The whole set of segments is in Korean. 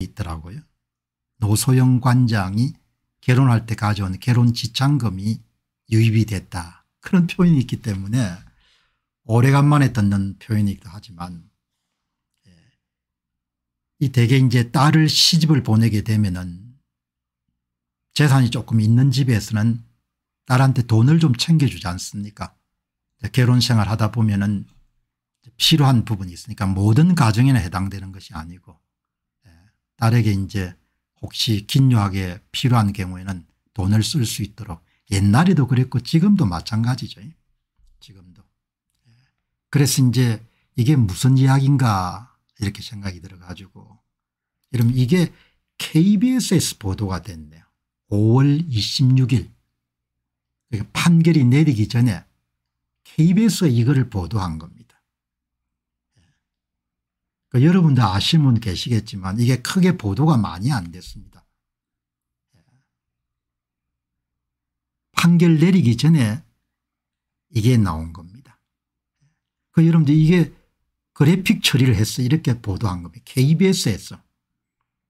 있더라고요. 노소영 관장이 결혼할 때 가져온 결혼 지참금이 유입이 됐다. 그런 표현이 있기 때문에 오래간만에 듣는 표현이기도 하지만 예. 이 대개 이제 딸을 시집을 보내게 되면은 재산이 조금 있는 집에서는 딸한테 돈을 좀 챙겨주지 않습니까 결혼 생활 하다 보면은 필요한 부분이 있으니까 모든 가정에나 해당되는 것이 아니고 딸에게 이제 혹시 긴요하게 필요한 경우에는 돈을 쓸 수 있도록 옛날에도 그랬고 지금도 마찬가지죠. 지금도. 예. 그래서 이제 이게 무슨 이야기인가 이렇게 생각이 들어가지고 여러분 이게 KBS에서 보도가 됐네요. 5월 26일 그러니까 판결이 내리기 전에 KBS가 이거를 보도한 겁니다. 그 그러니까 여러분도 아시는 분 계시겠지만 이게 크게 보도가 많이 안 됐습니다. 판결 내리기 전에 이게 나온 겁니다. 그 여러분들 이게 그래픽 처리를 해서 이렇게 보도한 겁니다. KBS에서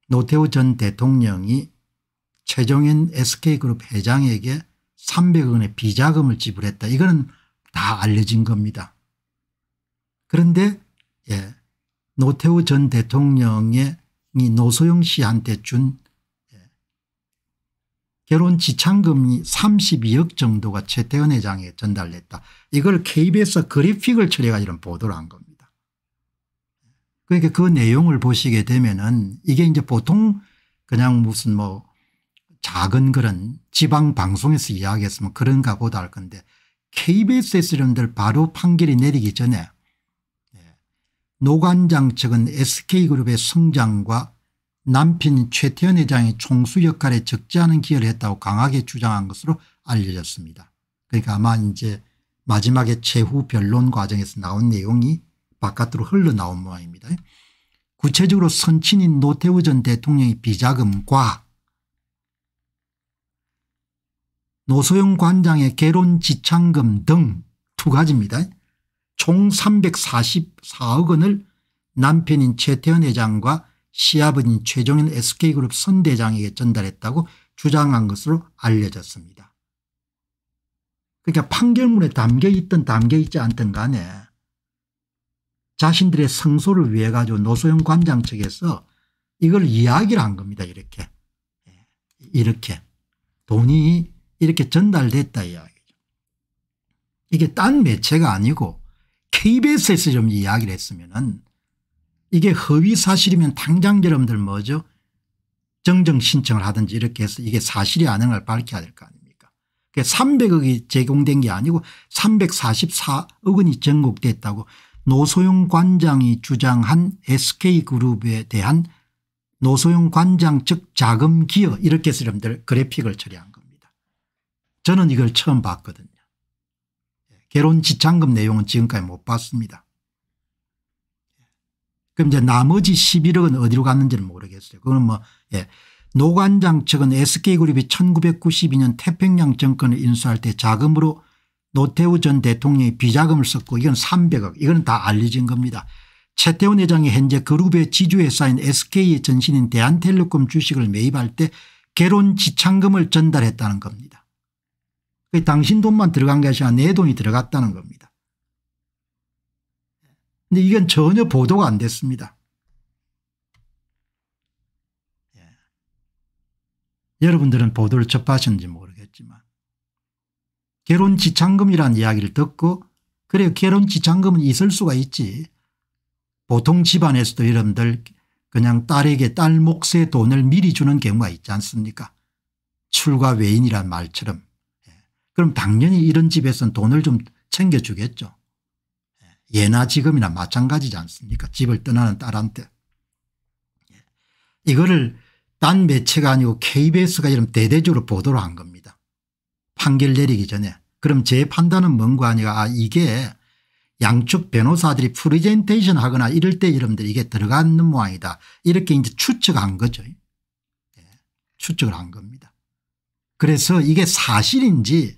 노태우 전 대통령이 최종인 SK그룹 회장에게 300억 원의 비자금을 지불했다. 이거는 다 알려진 겁니다. 그런데 예, 노태우 전 대통령의 노소영 씨한테 준 예, 결혼 지참금이 32억 정도가 최태원 회장에 전달됐다. 이걸 KBS 그래픽을 처리해가지고 보도를 한 겁니다. 그러니까 그 내용을 보시게 되면은 이게 이제 보통 그냥 무슨 뭐 작은 그런 지방 방송에서 이야기했으면 그런가 보다 할 건데 KBS에서 이런들 바로 판결이 내리기 전에 노관장 측은 SK그룹의 성장과 남편 최태원 회장이 총수 역할에 적지 않은 기여를 했다고 강하게 주장한 것으로 알려졌습니다. 그러니까 아마 이제 마지막에 최후 변론 과정에서 나온 내용이 바깥으로 흘러나온 모양입니다. 구체적으로 선친인 노태우 전 대통령의 비자금과 노소영 관장의 개론 지창금 등 두 가지입니다. 총 344억 원을 남편인 최태현 회장과 시아버지인 최종현 SK그룹 선대장에게 전달했다고 주장한 것으로 알려졌습니다. 그러니까 판결문에 담겨있던 담겨있지 않던 간에 자신들의 성소를 위해 가지고 노소영 관장 측에서 이걸 이야기를 한 겁니다. 이렇게. 예, 이렇게. 돈이 이렇게 전달됐다 이야기죠. 이게 딴 매체가 아니고 KBS에서 좀 이야기를 했으면은 이게 허위 사실이면 당장 여러분들 뭐죠 정정 신청을 하든지 이렇게 해서 이게 사실이 아닌 걸 밝혀야 될 거 아닙니까 300억이 제공된 게 아니고 344억 원이 전곡됐다고 노소영 관장이 주장한 SK그룹에 대한 노소영 관장 즉 자금 기여 이렇게 해서 여러분들 그래픽을 처리한 겁니다. 저는 이걸 처음 봤거든요. 개론 지참금 내용은 지금까지 못 봤습니다. 그럼 이제 나머지 11억은 어디로 갔는지는 모르겠어요. 그거뭐 예. 노관장 측은 SK그룹이 1992년 태평양 정권을 인수할 때 자금으로 노태우 전 대통령이 비자금을 썼고 이건 300억 이건 다 알려진 겁니다. 최태원 회장이 현재 그룹의 지주회사인 SK의 전신인 대한텔레콤 주식을 매입할 때 개론 지참금을 전달했다는 겁니다. 당신 돈만 들어간 것이 아니라 내 돈이 들어갔다는 겁니다. 근데 이건 전혀 보도가 안 됐습니다. 예. 여러분들은 보도를 접하셨는지 모르겠지만 결혼지참금이라는 이야기를 듣고 그래 결혼지참금은 있을 수가 있지 보통 집안에서도 여러분들 그냥 딸에게 딸 몫의 돈을 미리 주는 경우가 있지 않습니까 출가 외인이란 말처럼 그럼 당연히 이런 집에서는 돈을 좀 챙겨주겠죠. 예, 예나 지금이나 마찬가지지 않습니까 집을 떠나는 딸한테. 예. 이거를 딴 매체가 아니고 kbs가 이런 대대적으로 보도를 한 겁니다. 판결 내리기 전에. 그럼 제 판단은 뭔가 아니가 아 이게 양쪽 변호사들이 프리젠테이션 하거나 이럴 때 이름들 이게 들어가는 모양이다. 이렇게 이제 추측한 거죠. 예. 추측을 한 겁니다. 그래서 이게 사실인지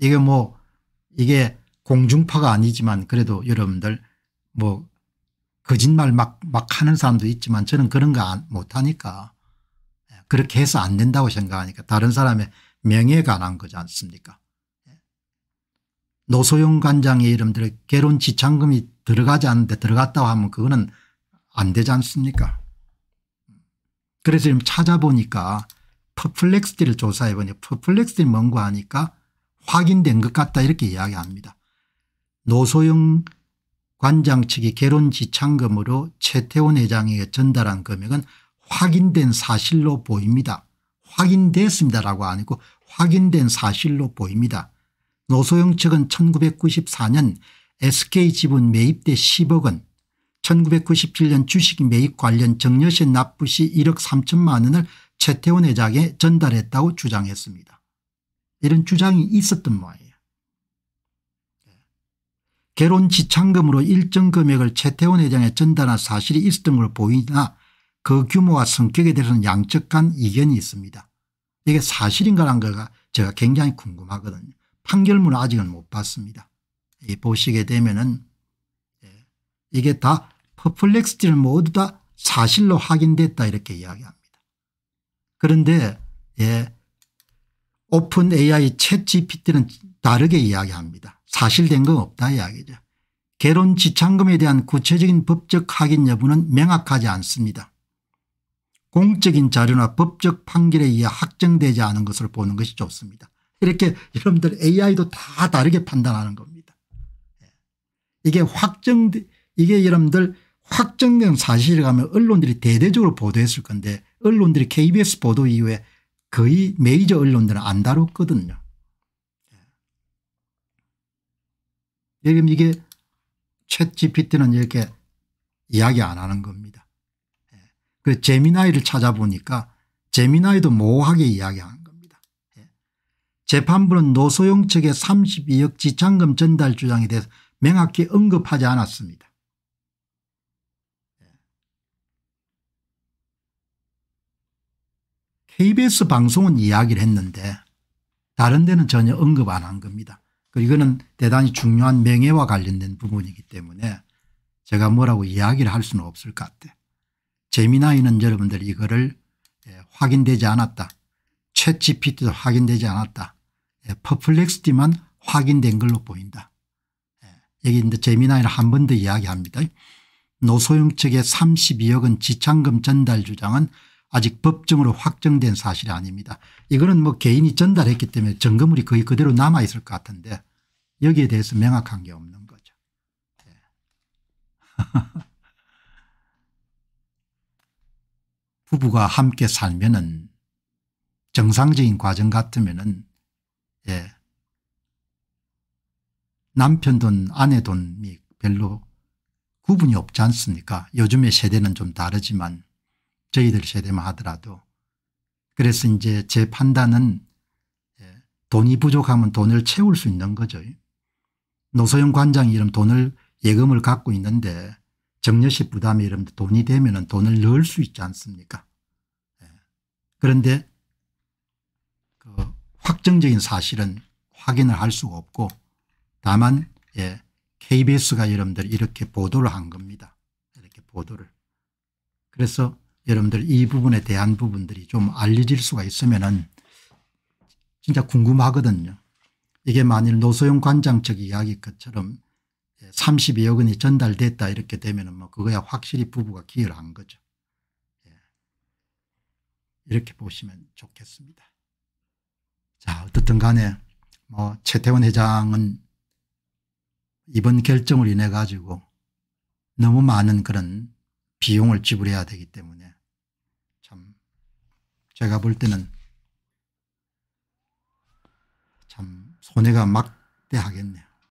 이게 뭐 이게 공중파가 아니지만 그래도 여러분들 뭐 거짓말 막, 막 하는 사람도 있지만 저는 그런 거 안, 못하니까 예, 그렇게 해서 안 된다고 생각하니까 다른 사람의 명예에 관한 거지 않습니까 예. 노소영 관장의 이름들 개론 지참금이 들어가지 않는데 들어갔다고 하면 그거는 안 되지 않습니까 그래서 지금 찾아보니까 퍼플렉스티를 조사해보니 퍼플렉스티 뭔가 하니까 확인된 것 같다 이렇게 이야기합니다. 노소영 관장 측이 개론 지참금으로 최태원 회장에게 전달한 금액은 확인된 사실로 보입니다. 확인됐습니다라고 아니고 확인된 사실로 보입니다. 노소영 측은 1994년 SK지분 매입 때 10억 원 1997년 주식 매입 관련 정여세 납부 시 1억 3천만 원을 최태원 회장에 전달했다고 주장했습니다. 이런 주장이 있었던 모양이에요. 개론 지참금으로 일정 금액을 최태원 회장에 전달한 사실이 있었던 걸 보이나 그 규모와 성격에 대해서는 양측 간 이견이 있습니다. 이게 사실인가란가 제가 굉장히 궁금하거든요. 판결문은 아직은 못 봤습니다. 보시게 되면은 예, 이게 다 퍼플렉스티를 모두 다 사실로 확인됐다 이렇게 이야기합니다. 그런데 예, 오픈 AI 챗 GPT는 다르게 이야기합니다. 사실된 건 없다 이야기죠. 개론 지참금에 대한 구체적인 법적 확인 여부는 명확하지 않습니다. 공적인 자료나 법적 판결에 의해 확정되지 않은 것을 보는 것이 좋습니다. 이렇게 여러분들 AI도 다 다르게 판단하는 겁니다. 예. 이게 확정 이게 여러분들 확정된 사실이라면 언론들이 대대적으로 보도했을 건데 언론들이 KBS 보도 이후에 거의 메이저 언론들은 안 다뤘거든요. 지금 예. 이게 챗 GPT는 이렇게 이야기 안 하는 겁니다. 예. 그 제미나이를 찾아보니까 제미나이도 모호하게 이야기하는 겁니다. 예. 재판부는 노소영 측의 32억 지참금 전달 주장에 대해서 명확히 언급하지 않았습니다. KBS 방송은 이야기를 했는데 다른 데는 전혀 언급 안 한 겁니다. 이거는 대단히 중요한 명예와 관련된 부분이기 때문에 제가 뭐라고 이야기를 할 수는 없을 것 같아요. 재미나이는 여러분들 이거를 예, 확인되지 않았다. 챗 GPT도 확인되지 않았다. 예, 퍼플렉스티만 확인된 걸로 보인다. 예, 여기 이제 재미나이를 한번 더 이야기합니다. 노소영 측의 32억은 지창금 전달 주장은 아직 법정으로 확정된 사실이 아닙니다. 이거는 뭐 개인이 전달했기 때문에 점검물이 거의 그대로 남아 있을 것 같은데 여기에 대해서 명확한 게 없는 거죠. 네. 부부가 함께 살면은 정상적인 과정 같으면은 예. 남편 돈 아내 돈이 별로 구분이 없지 않습니까? 요즘의 세대는 좀 다르지만 저희들 세대만 하더라도 그래서 이제 제 판단은 예, 돈이 부족하면 돈을 채울 수 있는 거죠. 노소영 관장이 이런 돈을 예금을 갖고 있는데 정려식 부담이 이런 돈이 되면 돈을 넣을 수 있지 않습니까 예. 그런데 그 확정적인 사실은 확인을 할 수가 없고 다만 예, KBS가 여러분들 이렇게 보도를 한 겁니다. 이렇게 보도를. 그래서 여러분들 이 부분에 대한 부분들이 좀 알려질 수가 있으면은 진짜 궁금하거든요. 이게 만일 노소영 관장 측 이야기 것처럼 32억 예, 원이 전달됐다 이렇게 되면은 뭐 그거야 확실히 부부가 기여한 를 거죠. 예. 이렇게 보시면 좋겠습니다. 자, 어떻든 간에 뭐 최태원 회장은 이번 결정을 인해 가지고 너무 많은 그런 비용을 지불해야 되기 때문에 제가 볼 때는 참 손해가 막대하겠네요.